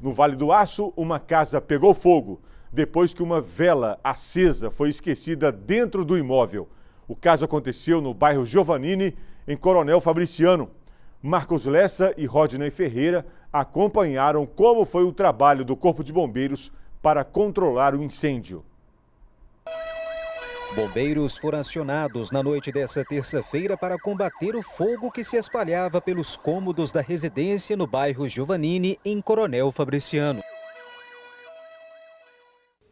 No Vale do Aço, uma casa pegou fogo depois que uma vela acesa foi esquecida dentro do imóvel. O caso aconteceu no bairro Giovannini, em Coronel Fabriciano. Marcos Lessa e Rodney Ferreira acompanharam como foi o trabalho do Corpo de Bombeiros para controlar o incêndio. Bombeiros foram acionados na noite dessa terça-feira para combater o fogo que se espalhava pelos cômodos da residência no bairro Giovanini, em Coronel Fabriciano.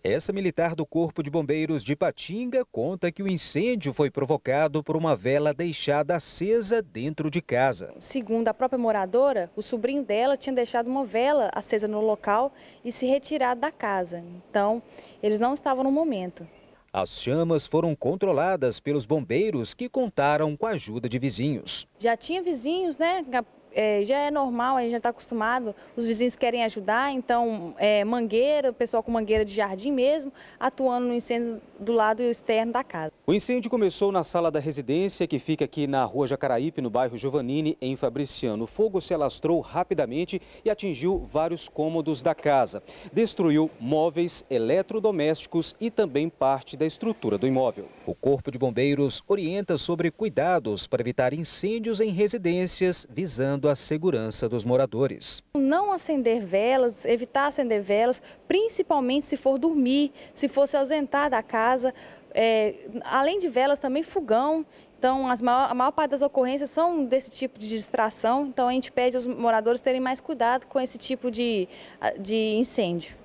Essa militar do Corpo de Bombeiros de Patinga conta que o incêndio foi provocado por uma vela deixada acesa dentro de casa. Segundo a própria moradora, o sobrinho dela tinha deixado uma vela acesa no local e se retirado da casa. Então, eles não estavam no momento. As chamas foram controladas pelos bombeiros que contaram com a ajuda de vizinhos. Já tinha vizinhos, né? É, já é normal, a gente já está acostumado, os vizinhos querem ajudar, então é, mangueira, o pessoal com mangueira de jardim mesmo, atuando no incêndio do lado externo da casa. O incêndio começou na sala da residência, que fica aqui na rua Jacaraípe, no bairro Giovanini, em Fabriciano. O fogo se alastrou rapidamente e atingiu vários cômodos da casa. Destruiu móveis, eletrodomésticos e também parte da estrutura do imóvel. O Corpo de Bombeiros orienta sobre cuidados para evitar incêndios em residências, visando a segurança dos moradores. Não acender velas, evitar acender velas, principalmente se for dormir, se for se ausentar da casa, é, além de velas, também fogão. Então, as maior, a maior parte das ocorrências são desse tipo de distração. Então, a gente pede aos moradores terem mais cuidado com esse tipo de, de incêndio.